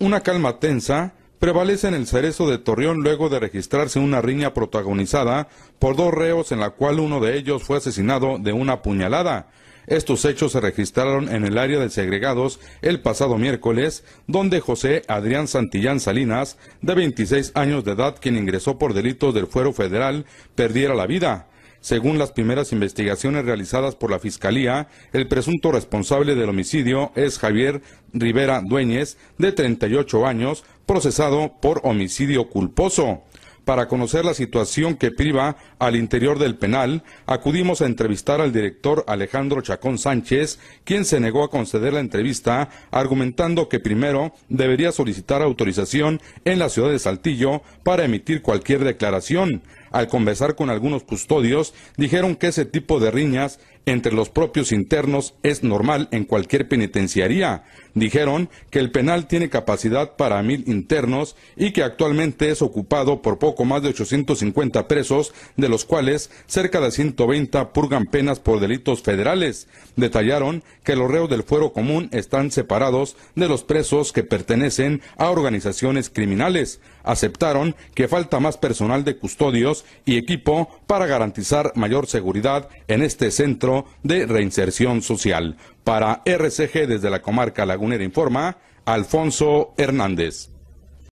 Una calma tensa prevalece en el cerezo de Torreón luego de registrarse una riña protagonizada por dos reos en la cual uno de ellos fue asesinado de una puñalada. Estos hechos se registraron en el área de segregados el pasado miércoles, donde José Adrián Santillán Salinas, de 26 años de edad, quien ingresó por delitos del fuero federal, perdiera la vida. Según las primeras investigaciones realizadas por la Fiscalía, el presunto responsable del homicidio es Javier Rivera Dueñez, de 38 años, procesado por homicidio culposo. Para conocer la situación que priva al interior del penal, acudimos a entrevistar al director Alejandro Chacón Sánchez, quien se negó a conceder la entrevista, argumentando que primero debería solicitar autorización en la ciudad de Saltillo para emitir cualquier declaración. Al conversar con algunos custodios, dijeron que ese tipo de riñas entre los propios internos es normal en cualquier penitenciaría. Dijeron que el penal tiene capacidad para mil internos y que actualmente es ocupado por poco más de 850 presos, de los cuales cerca de 120 purgan penas por delitos federales. Detallaron que los reos del fuero común están separados de los presos que pertenecen a organizaciones criminales. Aceptaron que falta más personal de custodios y equipo para garantizar mayor seguridad en este centro de reinserción social. Para RCG desde la comarca lagunera informa Alfonso Hernández.